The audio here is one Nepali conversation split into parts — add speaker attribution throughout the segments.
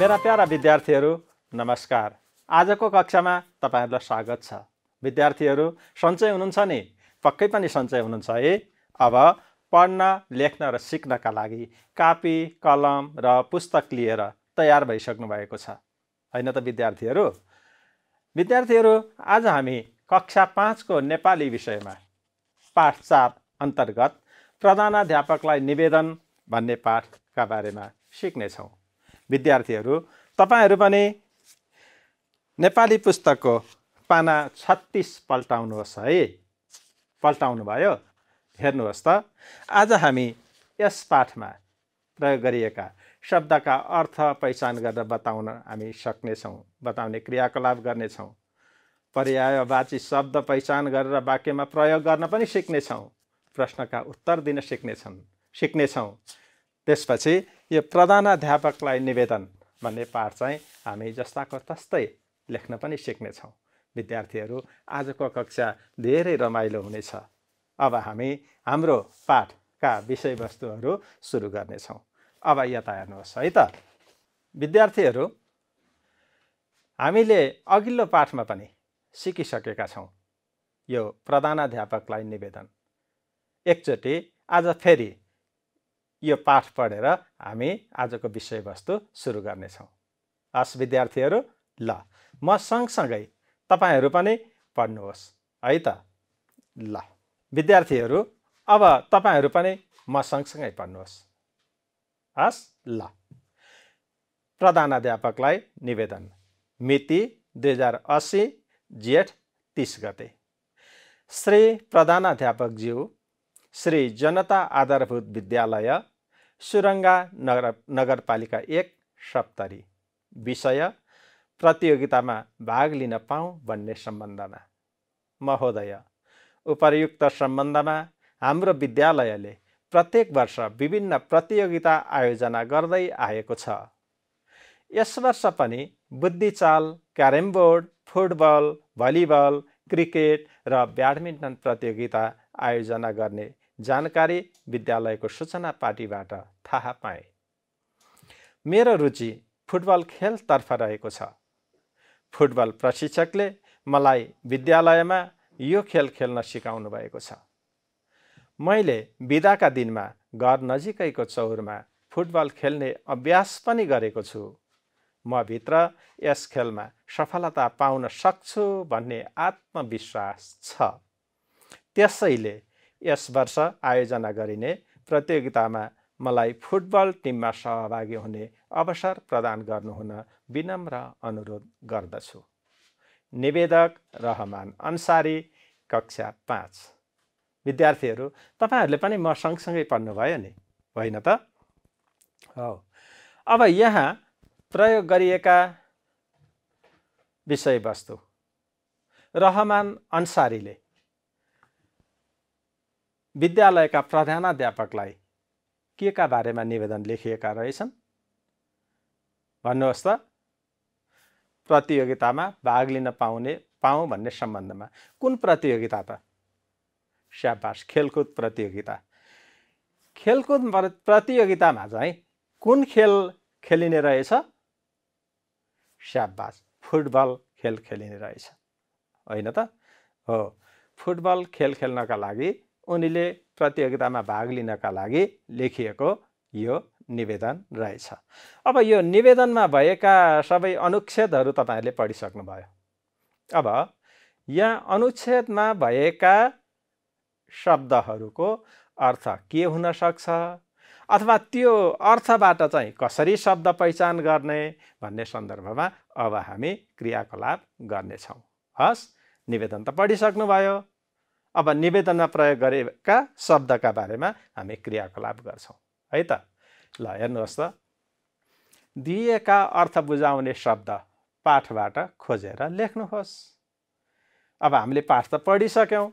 Speaker 1: मेरा प्यारा विद्यार्थीहरू नमस्कार आजको कक्षामा तपाईँहरूलाई स्वागत छ विद्यार्थीहरू सन्चय हुनुहुन्छ नि पक्कै पनि सन्चय हुनुहुन्छ है अब पढ्न लेख्न र सिक्नका लागि कापी कलम र पुस्तक लिएर तयार भइसक्नु भएको छ होइन त विद्यार्थीहरू विद्यार्थीहरू आज हामी कक्षा पाँचको नेपाली विषयमा पाठ चार अन्तर्गत प्रधानाध्यापकलाई निवेदन भन्ने पाठका बारेमा सिक्नेछौँ विद्यार्थीहरू तपाईँहरू पनि नेपाली पुस्तकको पाना छत्तिस पल्टाउनुहोस् है पल्टाउनु भयो हेर्नुहोस् त आज हामी यस पाठमा प्रयोग गरिएका शब्दका अर्थ पहिचान गरेर बताउन हामी सक्नेछौँ बताउने क्रियाकलाप गर्नेछौँ पर्यायवाची शब्द पहिचान गरेर वाक्यमा प्रयोग गर्न पनि सिक्नेछौँ प्रश्नका उत्तर दिन सिक्नेछन् सिक्नेछौँ त्यसपछि यो प्रधानाध्यापकलाई निवेदन भन्ने पाठ चाहिँ हामी जस्ताको तस्तै लेख्न पनि सिक्नेछौँ विद्यार्थीहरू आजको कक्षा धेरै रमाइलो हुनेछ अब हामी हाम्रो पाठका विषयवस्तुहरू सुरु गर्नेछौँ अब यता हेर्नुहोस् है त विद्यार्थीहरू हामीले अघिल्लो पाठमा पनि सिकिसकेका छौँ यो प्रधानाध्यापकलाई निवेदन एकचोटि आज फेरि यो पाठ पढेर हामी आजको विषयवस्तु सुरु गर्नेछौँ हस् विद्यार्थीहरू ल म सँगसँगै तपाईँहरू पनि पढ्नुहोस् है त ल विद्यार्थीहरू अब तपाईँहरू पनि म सँगसँगै पढ्नुहोस् हस् ल प्रधानाध्यापकलाई निवेदन मिति दुई हजार असी जेठ तिस गते श्री अध्यापकज्यू श्री जनता आधारभूत विद्यालय सुरङ्गा नगर नगरपालिका एक सप्तरी विषय प्रतियोगितामा भाग लिन पाऊँ भन्ने सम्बन्धमा महोदय उपर्युक्त सम्बन्धमा हाम्रो विद्यालयले प्रत्येक वर्ष विभिन्न प्रतियोगिता आयोजना गर्दै आएको छ यस वर्ष पनि बुद्धिचाल carrom board football volleyball cricket र ब्याडमिन्टन प्रतियोगिता आयोजना गर्ने जानकारी विद्यालयको सूचना पार्टीबाट थाहा पाएँ मेरो रुचि फुटबल खेलतर्फ रहेको छ फुटबल प्रशिक्षकले मलाई विद्यालयमा यो खेल खेल्न सिकाउनु भएको छ मैले बिदाका दिनमा घर नजिकैको चौरमा फुटबल खेल्ने अभ्यास पनि गरेको छु म भित्र यस खेलमा सफलता पाउन सक्छु भन्ने आत्मविश्वास छ त्यसैले यस वर्ष आयोजना गरिने प्रतियोगितामा मलाई फुटबल टिममा सहभागी हुने अवसर प्रदान गर्नुहुन विनम्र अनुरोध गर्दछु निवेदक रहमान अन्सारी कक्षा पाँच विद्यार्थीहरू तपाईँहरूले पनि म सँगसँगै पढ्नुभयो नि होइन त हो अब यहाँ प्रयोग गरिएका विषयवस्तु रहमान अन्सारीले विद्यालयका प्रधानाध्यापकलाई के का बारेमा निवेदन लेखिएका रहेछन् भन्नुहोस् त प्रतियोगितामा भाग लिन पाउने पाऊँ भन्ने सम्बन्धमा कुन प्रतियोगिता त स्याबास खेलकुद प्रतियोगिता खेलकुद प्रतियोगितामा चाहिँ कुन खेल खेलिने रहेछ स्याबास फुटबल खेल खेलिने रहेछ होइन त हो फुटबल खेल खेल्नका लागि उनीले प्रतियोगितामा भाग लिनका लागि लेखिएको यो निवेदन रहेछ अब यो निवेदनमा भएका सबै अनुच्छेदहरू तपाईँहरूले पढिसक्नुभयो अब यहाँ अनुच्छेदमा भएका शब्दहरूको अर्थ के हुन सक्छ अथवा त्यो अर्थबाट चाहिँ कसरी शब्द पहिचान गर्ने भन्ने सन्दर्भमा अब हामी क्रियाकलाप गर्नेछौँ हस् निवेदन त पढिसक्नुभयो अब निवेदनमा प्रयोग गरेका शब्दका बारेमा हामी क्रियाकलाप गर्छौँ है त ल हेर्नुहोस् त दिएका अर्थ बुझाउने शब्द पाठबाट खोजेर लेख्नुहोस् अब हामीले पाठ त पढिसक्यौँ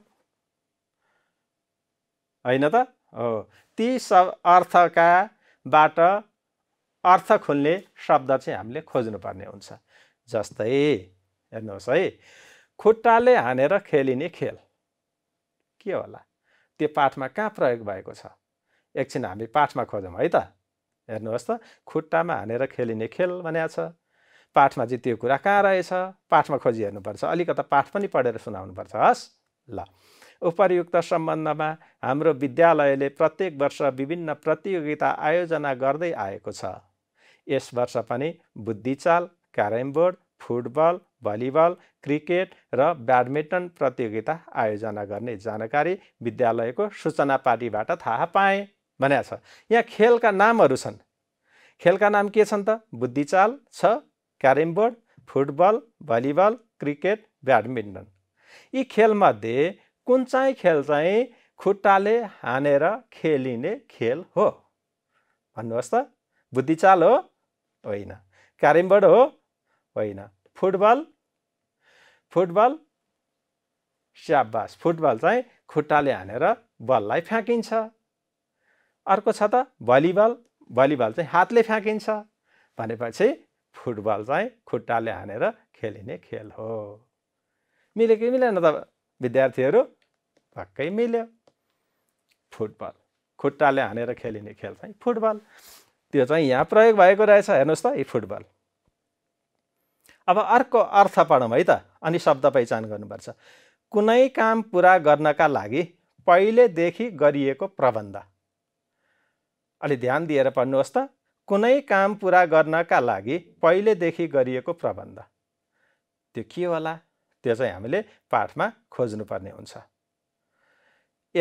Speaker 1: होइन त हो ती सब अर्थका बाट अर्थ खोल्ने शब्द चाहिँ हामीले खोज्नुपर्ने हुन्छ जस्तै हेर्नुहोस् है खुट्टाले हानेर खेलिने खेल के होला त्यो पाठमा कहाँ प्रयोग भएको छ एकछिन हामी पाठमा खोजौँ है त हेर्नुहोस् त खुट्टामा हानेर खेलिने खेल भनेको छ पाठमा चाहिँ त्यो कुरा कहाँ रहेछ पाठमा खोजी हेर्नुपर्छ अलिकता पाठ पनि पढेर सुनाउनुपर्छ हस् ल उपयुक्त सम्बन्धमा हाम्रो विद्यालयले प्रत्येक वर्ष विभिन्न प्रतियोगिता आयोजना गर्दै आएको छ यस वर्ष पनि बुद्धिचाल carrom board football volleyball cricket र ब्याडमिन्टन प्रतियोगिता आयोजना गर्ने जानकारी विद्यालयको सूचना पार्टीबाट थाहा पाएँ भनेको छ यहाँ खेलका नामहरू छन् खेलका नाम के छन् त बुद्धिचाल छ carrom board football volleyball cricket badminton यी खेलमध्ये कुन चाहिँ खेल चाहिँ खुट्टाले हानेर खेलिने खेल हो भन्नुहोस् त बुद्धिचाल हो होइन क्यारम बोर्ड हो होइन फुटबल फुटबल स्याबास फुटबल चाहिँ खुट्टाले हानेर बललाई फ्याँकिन्छ अर्को छ त भलिबल भलिबल चाहिँ हातले फ्याँकिन्छ भनेपछि फुटबल चाहिँ खुट्टाले हानेर खेलिने खेल हो मिल्यो कि मिलेन त विद्यार्थीहरू पक्कै मिल्यो फुटबल खुट्टाले हानेर खेलिने खेल चाहिँ फुटबल त्यो चाहिँ यहाँ प्रयोग भएको रहेछ हेर्नुहोस् त यी फुटबल अब अर्को अर्थ पढौँ है त अनि शब्द पहिचान गर्नुपर्छ कुनै काम पुरा गर्नका लागि पहिलेदेखि गरिएको प्रबन्ध अलि ध्यान दिएर पढ्नुहोस् त कुनै काम पुरा गर्नका लागि पहिलेदेखि गरिएको प्रबन्ध त्यो के होला त्यो चाहिँ हामीले पाठमा खोज्नुपर्ने हुन्छ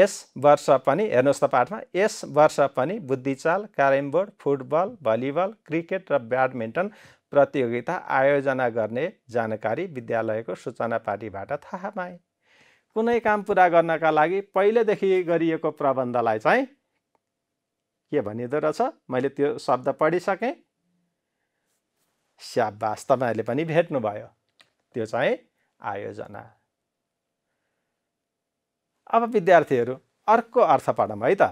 Speaker 1: यस वर्ष पनि हेर्नुहोस् त पाठमा यस वर्ष पनि बुद्धिचाल carrom board football volleyball cricket र ब्याडमिन्टन प्रतियोगिता आयोजना गर्ने जानकारी विद्यालयको सूचना पार्टीबाट थाहा पाएँ कुनै काम पुरा गर्नका लागि पहिलेदेखि गरिएको प्रबन्धलाई चाहिँ के भनिँदो रहेछ मैले त्यो शब्द पढिसकेँ स्याबास तपाईँहरूले पनि भेट्नुभयो त्यो चाहिँ आयोजना अब विद्यार्थीहरू अर्को अर्थ पढौँ है त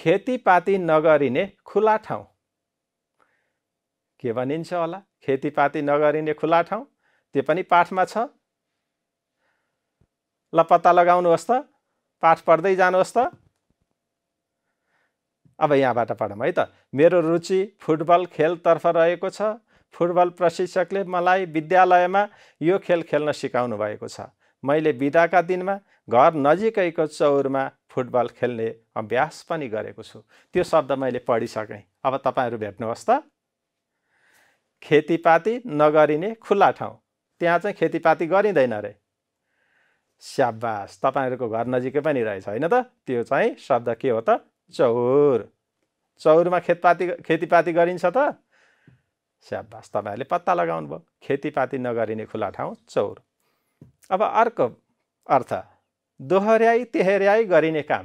Speaker 1: खेतीपाती नगरिने खुला ठाउँ के भनिन्छ होला खेतीपाती नगरिने खुला ठाउँ त्यो पनि पाठमा छ ल पत्ता लगाउनुहोस् त पाठ पढ्दै जानुहोस् त अब यहाँबाट पढौँ है त मेरो रुचि फुटबल खेलतर्फ रहेको छ फुटबल प्रशिक्षकले मलाई विद्यालयमा यो खेल खेल्न सिकाउनु भएको छ मैले बिदाका दिनमा घर नजिकैको चौरमा फुटबल खेल्ने अभ्यास पनि गरेको छु त्यो शब्द मैले पढिसकेँ अब तपाईँहरू भेट्नुहोस् त खेतीपाती नगरिने खुल्ला ठाउँ त्यहाँ चाहिँ खेतीपाती गरिँदैन रे स्याबास तपाईँहरूको घर नजिकै पनि रहेछ होइन त त्यो चाहिँ शब्द के हो त चौर चौरमा खेतपाती खेतीपाती गरिन्छ त स्याबास तपाईँहरूले पत्ता लगाउनु भयो खेतीपाती नगरिने खुल्ला ठाउँ चौर अब अर्को अर्थ दोहोऱ्याई तेहर्याई गरिने काम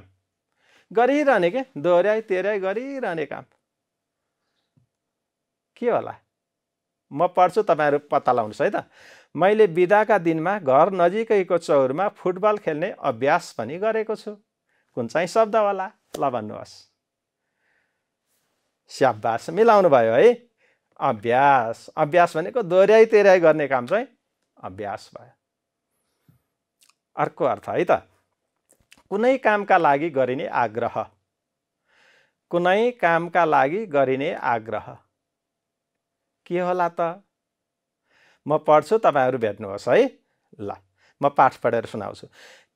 Speaker 1: गरिरहने के दोहोऱ्याई तेहर्याई गरिरहने काम के होला म पढ्छु तपाईँहरू पत्ता लगाउनुहोस् है त मैले बिदाका दिनमा घर नजिकैको चौरमा फुटबल खेल्ने अभ्यास पनि गरेको छु कुन चाहिँ शब्द होला ल भन्नुहोस् स्याबास मिलाउनु भयो है अभ्यास अभ्यास भनेको दोहोऱ्याइ तेह्राइ गर्ने काम चाहिँ अभ्यास भयो अर्को अर्थ है त कुनै कामका लागि गरिने आग्रह कुनै कामका लागि गरिने आग्रह के होला त म पढ्छु तपाईँहरू भेट्नुहोस् है ल म पाठ पढेर सुनाउँछु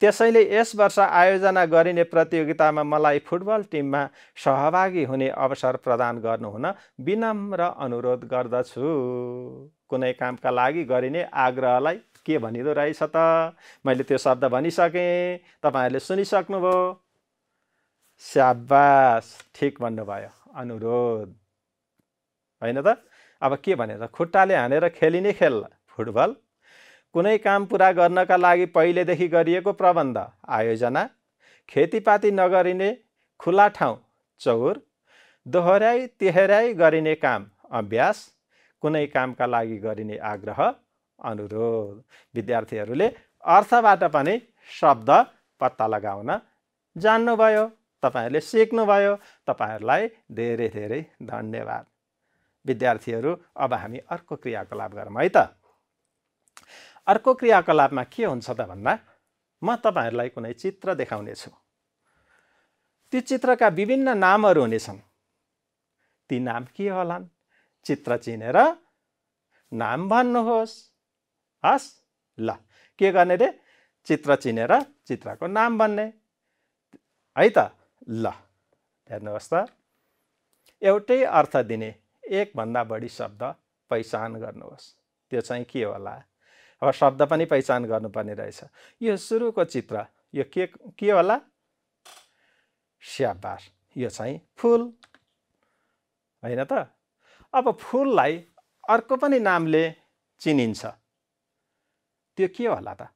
Speaker 1: त्यसैले यस वर्ष आयोजना गरिने प्रतियोगितामा मलाई फुटबल टिममा सहभागी हुने अवसर प्रदान गर्नुहुन विनम्र अनुरोध गर्दछु कुनै कामका लागि गरिने आग्रहलाई के भनिँदो रहेछ त मैले त्यो शब्द भनिसकेँ तपाईँहरूले सुनिसक्नुभयो स्याबास ठिक भन्नुभयो अनुरोध होइन त अब के भनेर खुट्टाले हानेर खेलिने खेल फुटबल कुनै काम पुरा गर्नका लागि पहिलेदेखि गरिएको प्रबन्ध आयोजना खेतीपाती नगरिने खुला ठाउँ चौर दोहोऱ्याइ तेहराई गरिने काम अभ्यास कुनै कामका लागि गरिने आग्रह अनुरोध विद्यार्थीहरूले अर्थबाट पनि शब्द पत्ता लगाउन जान्नुभयो तपाईँहरूले सिक्नुभयो तपाईँहरूलाई धेरै धेरै धन्यवाद विद्यार्थीहरू अब हामी अर्को क्रियाकलाप गरौँ है त अर्को क्रियाकलापमा के हुन्छ त भन्दा म तपाईँहरूलाई कुनै चित्र देखाउनेछु ती चित्रका विभिन्न नामहरू हुनेछन् ती नाम के होलान् चित्र चिनेर नाम भन्नुहोस् हस् ल के गर्ने रे चित्र चिनेर चित्रको नाम भन्ने है त ल हेर्नुहोस् त एउटै अर्थ दिने एकभन्दा बढी शब्द पहिचान गर्नुहोस् त्यो चाहिँ के होला अब शब्द पनि पहिचान गर्नुपर्ने रहेछ यो सुरुको चित्र यो के के होला स्याबार यो चाहिँ फुल होइन त अब फुललाई अर्को पनि नामले चिनिन्छ त्यो के होला त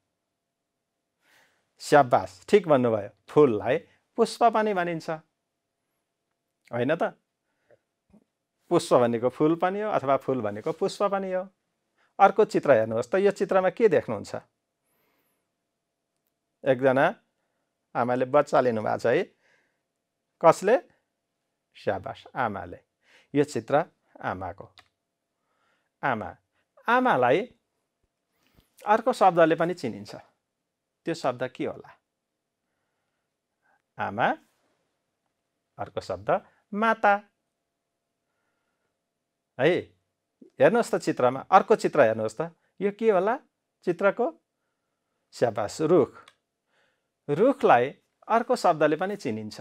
Speaker 1: स्याबास ठिक भन्नुभयो फुललाई पुष्प पनि भनिन्छ होइन त पुष्प भनेको फुल पनि हो अथवा फुल भनेको पुष्प पनि हो अर्को चित्र हेर्नुहोस् त यो चित्रमा के देख्नुहुन्छ एकजना आमाले बच्चा लिनुभएको छ है कसले स्याबास आमाले यो चित्र आमाको आमा आमालाई अर्को शब्दले पनि चिनिन्छ त्यो शब्द के होला आमा अर्को शब्द माता है हेर्नुहोस् त चित्रमा अर्को चित्र हेर्नुहोस् त यो के होला चित्रको स्याबास रुख रुखलाई अर्को शब्दले पनि चिनिन्छ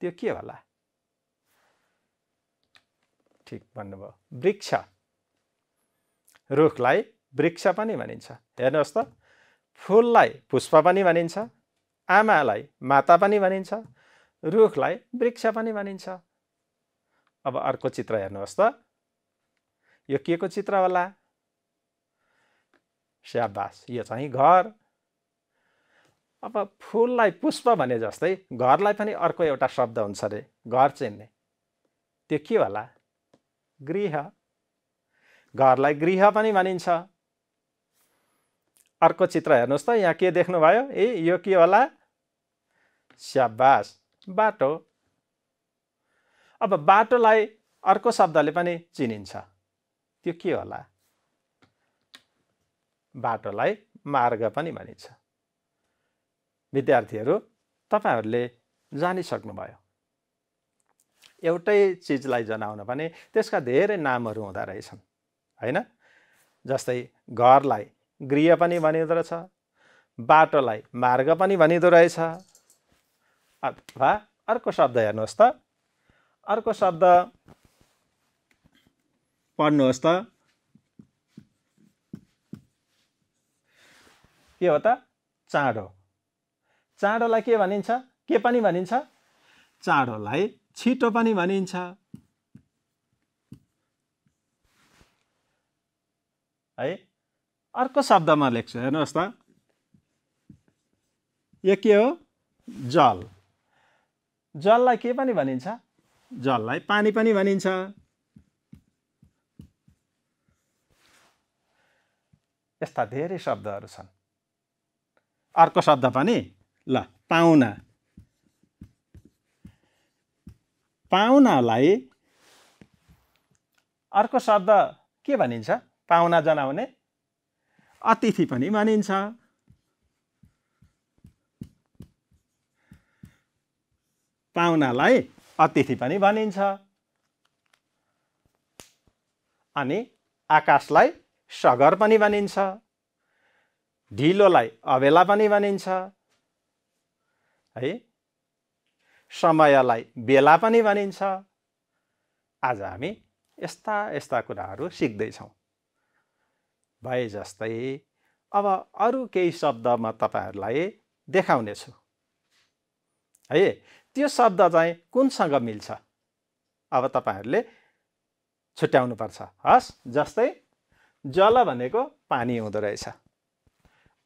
Speaker 1: त्यो के होला ठिक भन्नुभयो वृक्ष रुखलाई वृक्ष पनि भनिन्छ हेर्नुहोस् त फुललाई पुष्प पनि भनिन्छ आमालाई माता पनि भनिन्छ रुखलाई वृक्ष पनि भनिन्छ अब अर्को चित्र हेर्नुहोस् त यो के को चित्र होला स्याबास यो चाहिँ घर अब फुललाई पुष्प भने जस्तै घरलाई पनि अर्को एउटा शब्द हुन्छ अरे घर चिन्ने त्यो के होला गृह घरलाई गृह पनि भनिन्छ अर्को चित्र हेर्नुहोस् त यहाँ के देख्नुभयो ए यो के होला स्याबास बाटो अब बाटोलाई अर्को शब्दले पनि चिनिन्छ त्यो के होला बाटोलाई मार्ग पनि भनिन्छ विद्यार्थीहरू तपाईँहरूले जानिसक्नुभयो एउटै चिजलाई जनाउन पनि त्यसका धेरै नामहरू हुँदो रहेछन् होइन जस्तै घरलाई गृह पनि भनिँदो रहेछ बाटोलाई मार्ग पनि भनिँदो रहेछ अथवा अर्को शब्द हेर्नुहोस् त अर्को शब्द पढ्नुहोस् त के हो त चाँडो चाँडोलाई के भनिन्छ के पनि भनिन्छ चाँडोलाई छिटो पनि भनिन्छ है अर्को शब्दमा लेख्छु हेर्नुहोस् त यो के हो जल जललाई के पनि भनिन्छ जललाई पानी पनि भनिन्छ यस्ता धेरै शब्दहरू छन् अर्को शब्द पनि ल पाहुना पाहुनालाई अर्को शब्द के भनिन्छ पाहुना जनाउने अतिथि पनि भनिन्छ पाहुनालाई अतिथि पनि भनिन्छ अनि आकाशलाई सगर पनि भनिन्छ ढिलोलाई अबेला पनि भनिन्छ है समयलाई बेला पनि भनिन्छ आज हामी यस्ता यस्ता कुराहरू सिक्दैछौँ भए जस्तै अब अरू केही शब्द म तपाईँहरूलाई देखाउनेछु है त्यो शब्द चाहिँ कुनसँग मिल्छ अब तपाईँहरूले छुट्याउनुपर्छ हस् जस्तै जल भनेको पानी हुँदो रहेछ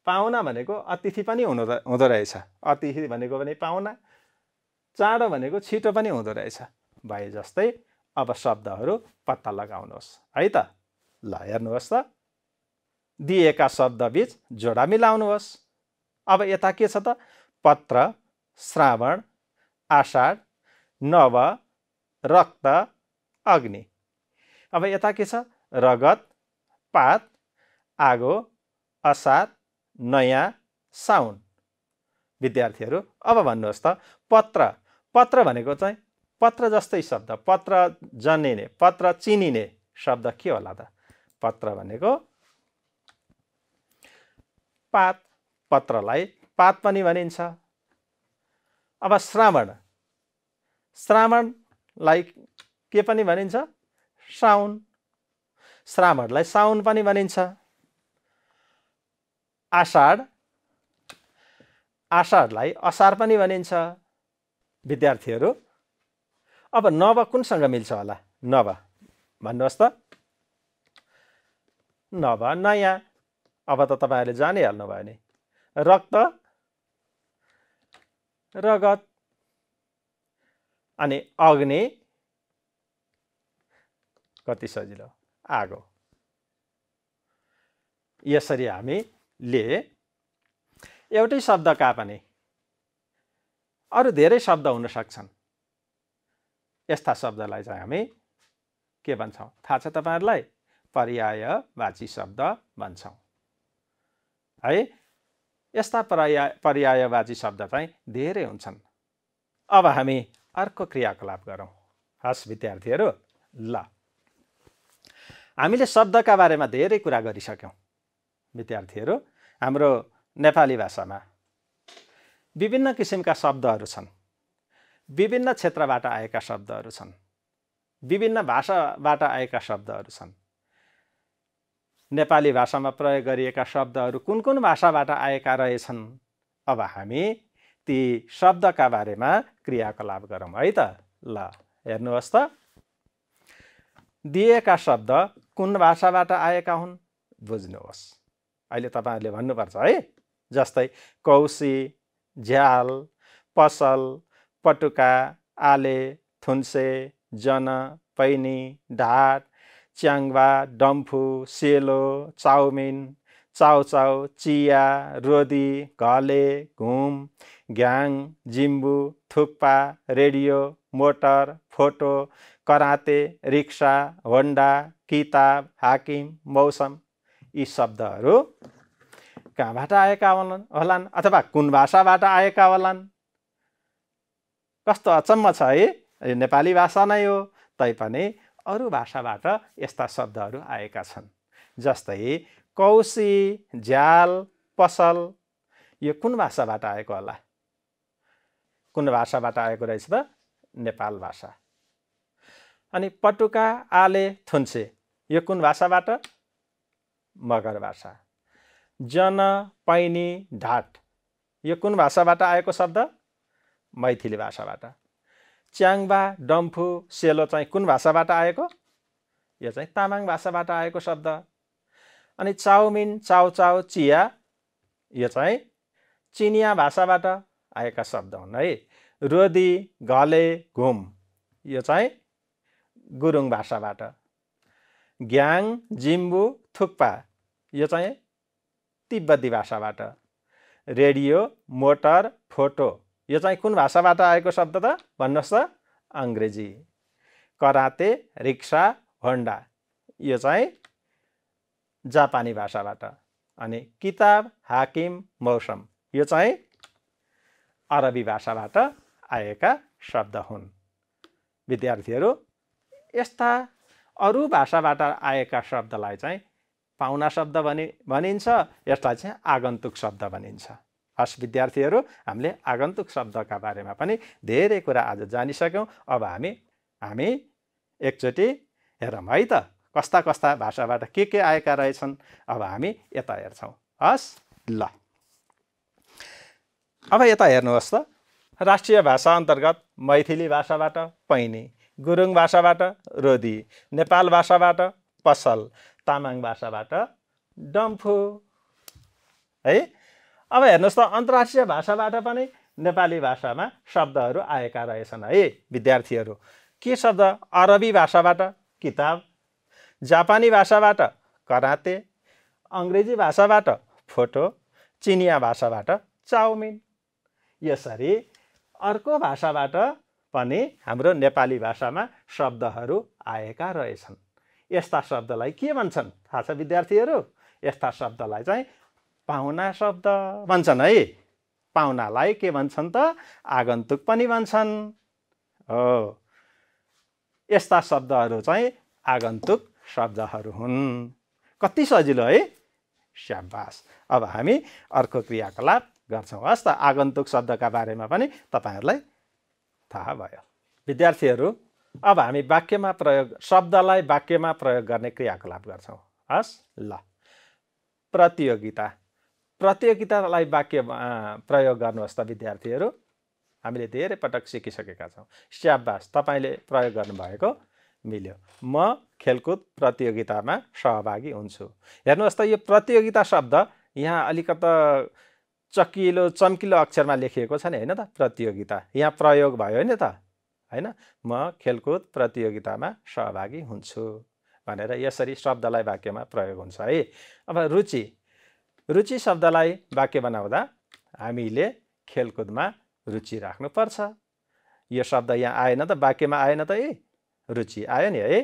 Speaker 1: पाहुना भनेको अतिथि पनि हुनु हुँदो रहेछ अतिथि भनेको पनि पाहुना चाँडो भनेको छिटो पनि हुँदो रहेछ भए जस्तै अब शब्दहरू पत्ता लगाउनुहोस् है त ल हेर्नुहोस् त दिएका शब्दबीच जोडा मिलाउनुहोस् अब यता के छ त पत्र श्रावण आषाढ नव रक्त अग्नि अब यता के छ रगत पात आगो असार नयाँ साउन विद्यार्थीहरू अब भन्नुहोस् त पत्र पत्र भनेको चाहिँ पत्र जस्तै शब्द पत्र जनिने पत्र चिनिने शब्द के होला त पत्र भनेको पात पत्रलाई पात पनि भनिन्छ अब श्रावण श्रावणलाई के पनि भनिन्छ साउन श्रामहरूलाई साउन पनि भनिन्छ आषाढ आषाढलाई असार पनि भनिन्छ विद्यार्थीहरू अब नव कुनसँग मिल्छ होला नव भन्नुहोस् त नव नयाँ अब त तपाईँहरूले भयो नि रक्त रगत अनि अग्नि कति सजिलो आगो यसरी हामीले एउटै शब्द पनि अरू धेरै शब्द हुन सक्छन् यस्ता शब्दलाई चाहिँ हामी के भन्छौँ थाहा छ तपाईँहरूलाई पर्यायवाची शब्द भन्छौँ है यस्ता पर्याय पर्यायवाची शब्द चाहिँ धेरै हुन्छन् अब हामी अर्को क्रियाकलाप गरौँ हस् विद्यार्थीहरू ल हामीले शब्दका बारेमा धेरै कुरा गरिसक्यौँ विद्यार्थीहरू हाम्रो नेपाली भाषामा विभिन्न किसिमका शब्दहरू छन् विभिन्न क्षेत्रबाट आएका शब्दहरू छन् विभिन्न भाषाबाट आएका शब्दहरू छन् नेपाली भाषामा प्रयोग गरिएका शब्दहरू कुन कुन भाषाबाट आएका रहेछन् अब हामी ती शब्दका बारेमा क्रियाकलाप गरौँ है त ल हेर्नुहोस् त दिएका शब्द कुन भाषाबाट आएका हुन् बुझ्नुहोस् अहिले तपाईँहरूले भन्नुपर्छ है जस्तै कौसी झ्याल पसल पटुका आले थुन्से जन पैनी ढाट च्याङ्बा डम्फु सेलो चाउमिन चाउचाउ चिया रोदी घले घुम घ्याङ जिम्बु thukpa radio motor photo karate rickshaw Honda किताब हाकिम मौसम यी शब्दहरू कहाँबाट आएका होलान् होलान् अथवा कुन भाषाबाट आएका होलान् कस्तो अचम्म छ है यो नेपाली भाषा नै हो तैपनि अरू भाषाबाट यस्ता शब्दहरू आएका छन् जस्तै कौशी झ्याल पसल यो कुन भाषाबाट आएको होला कुन भाषाबाट आएको रहेछ त नेपाल भाषा अनि पटुका आले थुन्से यो कुन भाषाबाट मगर भाषा जन पैनी ढाट यो कुन भाषाबाट आएको शब्द मैथिली भाषाबाट च्याङबा डम्फु सेलो चाहिँ कुन भाषाबाट आएको यो चाहिँ तामाङ भाषाबाट आएको शब्द अनि चाउमिन चाउचाउ चिया यो चाहिँ चिनिया भाषाबाट आएका शब्द हुन् है रोदी घले घुम यो चाहिँ गुरुङ भाषाबाट ग्याङ जिम्बु थुक्पा यो चाहिँ तिब्बती भाषाबाट रेडियो मोटर फोटो यो चाहिँ कुन भाषाबाट आएको शब्द त भन्नुहोस् त अङ्ग्रेजी कराते रिक्सा होन्डा यो चाहिँ जापानी भाषाबाट अनि किताब हाकिम मौसम यो चाहिँ अरबी भाषाबाट आएका शब्द हुन् विद्यार्थीहरू यस्ता अरू भाषाबाट आएका शब्दलाई चाहिँ पाहुना शब्द भनि भनिन्छ यसलाई चाहिँ आगन्तुक शब्द भनिन्छ हस् विद्यार्थीहरू हामीले आगन्तुक शब्दका बारेमा पनि धेरै कुरा आज जानिसक्यौँ अब हामी हामी एकचोटि हेरौँ है त कस्ता कस्ता भाषाबाट के के आएका रहेछन् अब हामी यता हेर्छौँ हस् ल अब यता हेर्नुहोस् त राष्ट्रिय भाषा अन्तर्गत मैथिली भाषाबाट पैनी गुरुङ भाषाबाट रोदी नेपाल भाषाबाट पसल तामाङ भाषाबाट डम्फु है अब हेर्नुहोस् त अन्तर्राष्ट्रिय भाषाबाट पनि नेपाली भाषामा शब्दहरू आएका रहेछन् है विद्यार्थीहरू के शब्द अरबी भाषाबाट किताब जापानी भाषाबाट कराते अङ्ग्रेजी भाषाबाट फोटो चिनिया भाषाबाट चाउमिन यसरी अर्को भाषाबाट पनि हाम्रो नेपाली भाषामा शब्दहरू आएका रहेछन् यस्ता शब्दलाई के भन्छन् थाहा छ विद्यार्थीहरू यस्ता शब्दलाई चाहिँ पाहुना शब्द भन्छन् है पाहुनालाई के भन्छन् त आगन्तुक पनि भन्छन् हो यस्ता शब्दहरू चाहिँ आगन्तुक शब्दहरू हुन् कति सजिलो है स्याबास अब हामी अर्को क्रियाकलाप गर्छौँ हस् त आगन्तुक शब्दका बारेमा पनि तपाईँहरूलाई थाहा भयो विद्यार्थीहरू अब हामी वाक्यमा प्रयोग शब्दलाई वाक्यमा प्रयोग गर्ने क्रियाकलाप गर्छौँ हस् ल प्रतियोगिता प्रतियोगितालाई वाक्य प्रयोग गर्नुहोस् त विद्यार्थीहरू हामीले धेरै पटक सिकिसकेका छौँ स्याबास तपाईँले प्रयोग गर्नुभएको मिल्यो म खेलकुद प्रतियोगितामा सहभागी हुन्छु हेर्नुहोस् त यो प्रतियोगिता शब्द यहाँ अलिकता चकिलो चम्किलो अक्षरमा लेखिएको छ नि होइन त प्रतियोगिता यहाँ प्रयोग भयो नि त होइन म खेलकुद प्रतियोगितामा सहभागी हुन्छु भनेर यसरी शब्दलाई वाक्यमा प्रयोग हुन्छ है अब रुचि रुचि शब्दलाई वाक्य बनाउँदा हामीले खेलकुदमा रुचि राख्नुपर्छ यो शब्द यहाँ आएन त वाक्यमा आएन त ए रुचि आयो नि है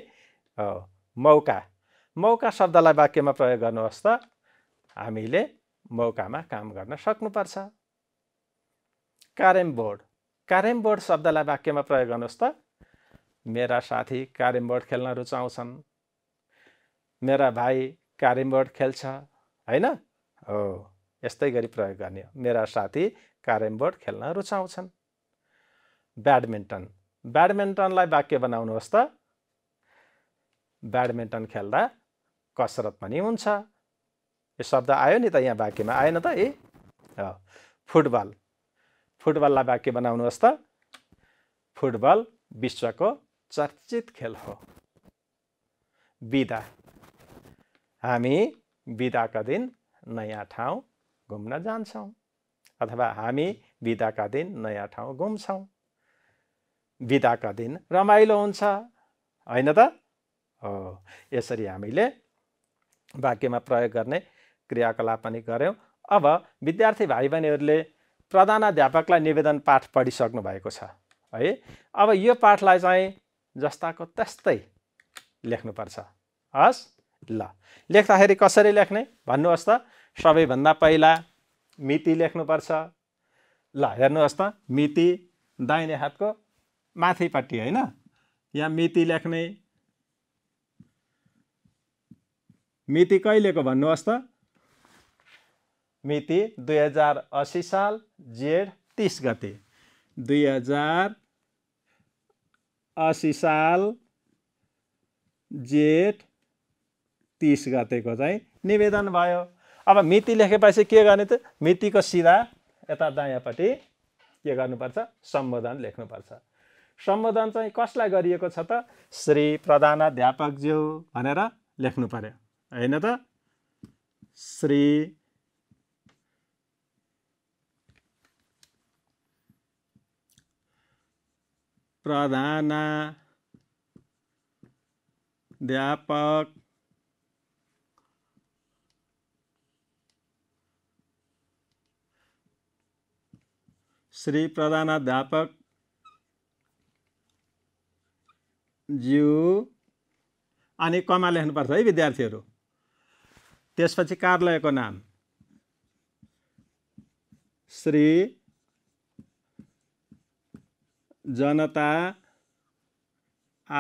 Speaker 1: मौका मौका शब्दलाई वाक्यमा प्रयोग गर्नुहोस् त हामीले मौकामा काम गर्न सक्नुपर्छ क्यारम बोर्ड क्यारम बोर्ड शब्दलाई वाक्यमा प्रयोग गर्नुहोस् त मेरा साथी क्यारम बोर्ड खेल्न रुचाउँछन् मेरा भाइ क्यारम बोर्ड खेल्छ होइन हो यस्तै गरी प्रयोग गर्ने हो मेरा साथी क्यारम बोर्ड खेल्न रुचाउँछन् ब्याडमिन्टन ब्याडमिन्टनलाई वाक्य बनाउनुहोस् त ब्याडमिन्टन खेल्दा कसरत पनि हुन्छ यो शब्द आयो नि त यहाँ वाक्यमा आएन त ए फुटबल फुटबललाई वाक्य बनाउनुहोस् त फुटबल विश्वको चर्चित खेल हो बिदा हामी बिदाका दिन नयाँ ठाउँ घुम्न जान्छौँ अथवा हामी बिदाका दिन नयाँ ठाउँ घुम्छौँ बिदाका दिन रमाइलो हुन्छ होइन त हो यसरी हामीले वाक्यमा प्रयोग गर्ने क्रियाकलाप पनि गऱ्यौँ अब विद्यार्थी भाइ बहिनीहरूले प्रधानाध्यापकलाई निवेदन पाठ पढिसक्नु भएको छ है अब यो पाठलाई चाहिँ जस्ताको त्यस्तै लेख्नुपर्छ हस् ल लेख्दाखेरि कसरी लेख्ने भन्नुहोस् त सबैभन्दा पहिला मिति लेख्नुपर्छ ल हेर्नुहोस् त मिति दाहिने हातको माथिपट्टि होइन यहाँ मिति लेख्ने मिति कहिलेको भन्नुहोस् त मिति दुई हजार असी साल जेठ तिस गते दुई हजार असी साल जेठ तिस गतेको चाहिँ निवेदन भयो अब मिति लेखेपछि के गर्ने त मितिको सिधा यता दायाँपट्टि के गर्नुपर्छ सम्बोधन लेख्नुपर्छ सम्बोधन चाहिँ कसलाई गरिएको छ त श्री प्रधानाध्यापकज्यू भनेर लेख्नु पऱ्यो होइन त श्री प्रधानाध्यापक श्री प्रधानाध्यापक ज्यू अनि कमा लेख्नुपर्छ है विद्यार्थीहरू त्यसपछि कार्यालयको नाम श्री जनता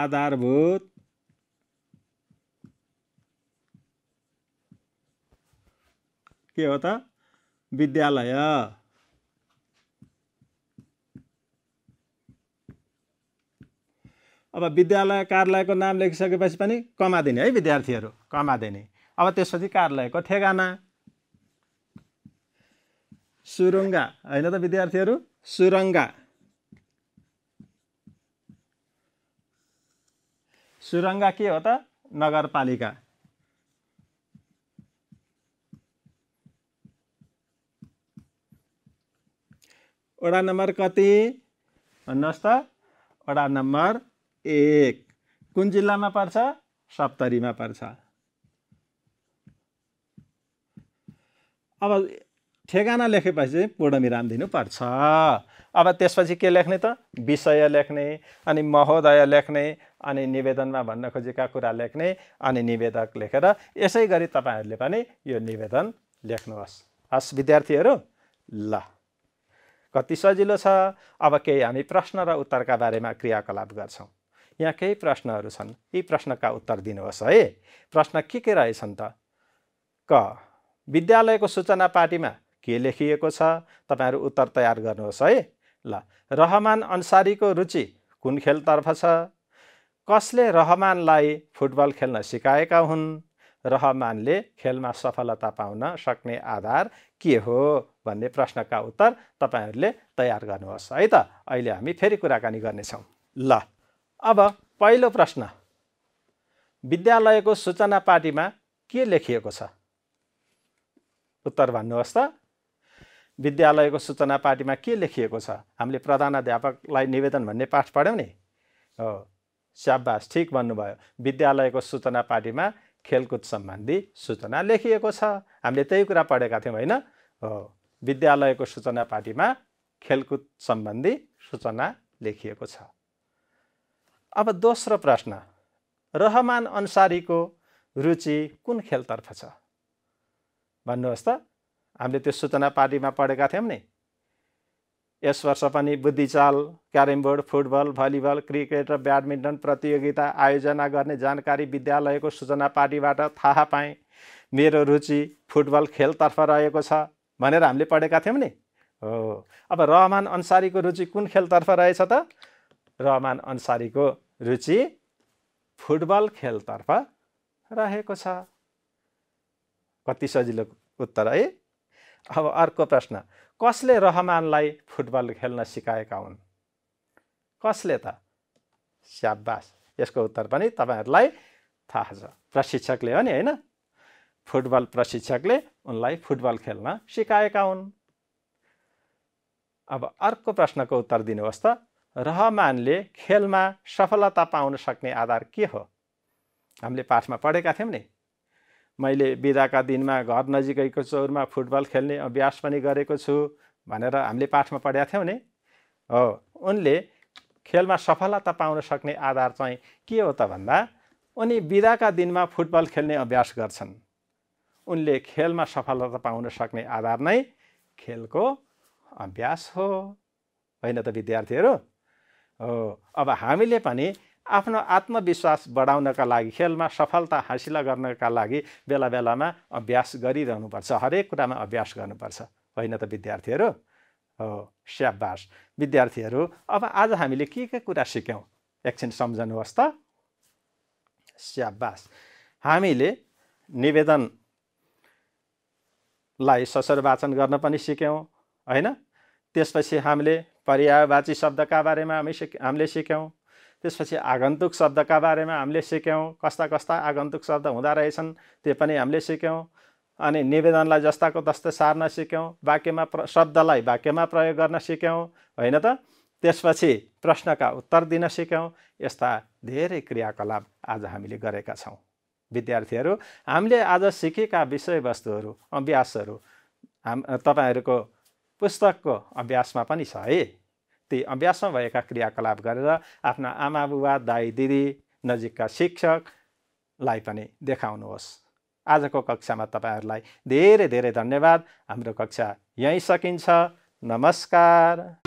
Speaker 1: आधारभूत के हो त विद्यालय अब विद्यालय कार्यालयको नाम लेखिसकेपछि पनि कमा दिने है विद्यार्थीहरू कमा दिने अब त्यसपछि कार्यालयको ठेगाना सुरुङ्गा होइन त विद्यार्थीहरू सुरुङ्गा सुरङ्गा के हो त नगरपालिका वडा नम्बर कति भन्नुहोस् त वडा नम्बर एक कुन जिल्लामा पर्छ सप्तरीमा पर्छ अब ठेगाना लेखेपछि पूर्णविराम दिनुपर्छ अब त्यसपछि के लेख्ने त विषय लेख्ने अनि महोदय लेख्ने अनि निवेदनमा भन्न खोजेका कुरा लेख्ने अनि निवेदक लेखेर यसै गरी तपाईँहरूले पनि यो निवेदन लेख्नुहोस् हस् विद्यार्थीहरू ल कति सजिलो छ अब केही हामी प्रश्न र उत्तरका बारेमा क्रियाकलाप गर्छौँ यहाँ केही प्रश्नहरू छन् यी प्रश्नका उत्तर दिनुहोस् है प्रश्न के के रहेछन् त क विद्यालयको सूचना पार्टीमा के लेखिएको छ तपाईँहरू उत्तर तयार गर्नुहोस् है ल रहमान अन्सारीको रुचि कुन खेलतर्फ छ कसले रहमानलाई फुटबल खेल्न सिकाएका हुन् रहमानले खेलमा सफलता पाउन सक्ने आधार के हो भन्ने प्रश्नका उत्तर तपाईँहरूले तयार गर्नुहोस् है त अहिले हामी फेरि कुराकानी गर्नेछौँ ल अब पहिलो प्रश्न विद्यालयको सूचना पाटीमा के लेखिएको छ उत्तर भन्नुहोस् त विद्यालयको सूचना पाटीमा के लेखिएको छ हामीले प्रधानाध्यापकलाई निवेदन भन्ने पाठ पढ्यौँ नि हो स्याबास ठिक भन्नुभयो विद्यालयको सूचना पार्टीमा खेलकुद सम्बन्धी सूचना लेखिएको छ हामीले त्यही कुरा पढेका थियौँ होइन हो विद्यालयको सूचना पार्टीमा खेलकुद सम्बन्धी सूचना लेखिएको छ अब दोस्रो प्रश्न रहमान अन्सारीको रुचि कुन खेलतर्फ छ भन्नुहोस् त हामीले त्यो सूचना पार्टीमा पढेका थियौँ नि यस वर्ष पनि बुद्धिचाल बोर्ड फुटबल भलिबल क्रिकेट र ब्याडमिन्टन प्रतियोगिता आयोजना गर्ने जानकारी विद्यालयको सूचना पार्टीबाट थाहा पाएँ मेरो रुचि फुटबल खेलतर्फ रहेको छ भनेर हामीले पढेका थियौँ नि हो अब रहमान अन्सारीको रुचि कुन खेलतर्फ रहेछ त रहमान अन्सारीको रुचि फुटबल खेलतर्फ रहेको छ कति सजिलो उत्तर है अब अर्को प्रश्न कसले रहमानलाई फुटबल खेल्न सिकाएका हुन् कसले त स्याबास यसको उत्तर पनि तपाईँहरूलाई थाहा छ प्रशिक्षकले हो नि होइन फुटबल प्रशिक्षकले उनलाई फुटबल खेल्न सिकाएका हुन् अब अर्को प्रश्नको उत्तर दिनुहोस् त रहमानले खेलमा सफलता पाउन सक्ने आधार के हो हामीले पाठमा पढेका थियौँ नि मैले बिदाका दिनमा घर नजिकैको चौरमा फुटबल खेल्ने अभ्यास पनि गरेको छु भनेर हामीले पाठमा पढाएको थियौँ नि हो उनले खेलमा सफलता पाउन सक्ने आधार चाहिँ के हो त भन्दा उनी बिदाका दिनमा फुटबल खेल्ने अभ्यास गर्छन् उनले खेलमा सफलता पाउन सक्ने आधार नै खेलको अभ्यास हो होइन त विद्यार्थीहरू हो अब हामीले पनि आफ्नो आत्मविश्वास बढाउनका लागि खेलमा सफलता हासिल गर्नका लागि बेला बेलामा अभ्यास गरिरहनुपर्छ हरेक कुरामा अभ्यास गर्नुपर्छ होइन त विद्यार्थीहरू हो स्याबास विद्यार्थीहरू अब आज हामीले के के कुरा सिक्यौँ एकछिन सम्झनुहोस् त स्याबास हामीले निवेदनलाई ससर वाचन गर्न पनि सिक्यौँ होइन त्यसपछि हामीले पर्यायवाची शब्दका बारेमा हामी सिक हामीले सिक्यौँ त्यसपछि आगन्तुक शब्दका बारेमा हामीले सिक्यौँ कस्ता कस्ता आगन्तुक शब्द हुँदा रहेछन् त्यो पनि हामीले सिक्यौँ अनि निवेदनलाई जस्ताको तस्तै सार्न सिक्यौँ वाक्यमा प्र शब्दलाई वाक्यमा प्रयोग गर्न सिक्यौँ होइन त त्यसपछि प्रश्नका उत्तर दिन सिक्यौँ यस्ता धेरै क्रियाकलाप आज हामीले गरेका छौँ विद्यार्थीहरू हामीले आज सिकेका विषयवस्तुहरू अभ्यासहरू हाम तपाईँहरूको पुस्तकको अभ्यासमा पनि छ है ती अभ्यासमा भएका क्रियाकलाप गरेर आफ्ना आमा बुबा दाई दिदी नजिकका शिक्षकलाई पनि देखाउनुहोस् आजको कक्षामा तपाईँहरूलाई धेरै धेरै धन्यवाद हाम्रो कक्षा यहीँ सकिन्छ नमस्कार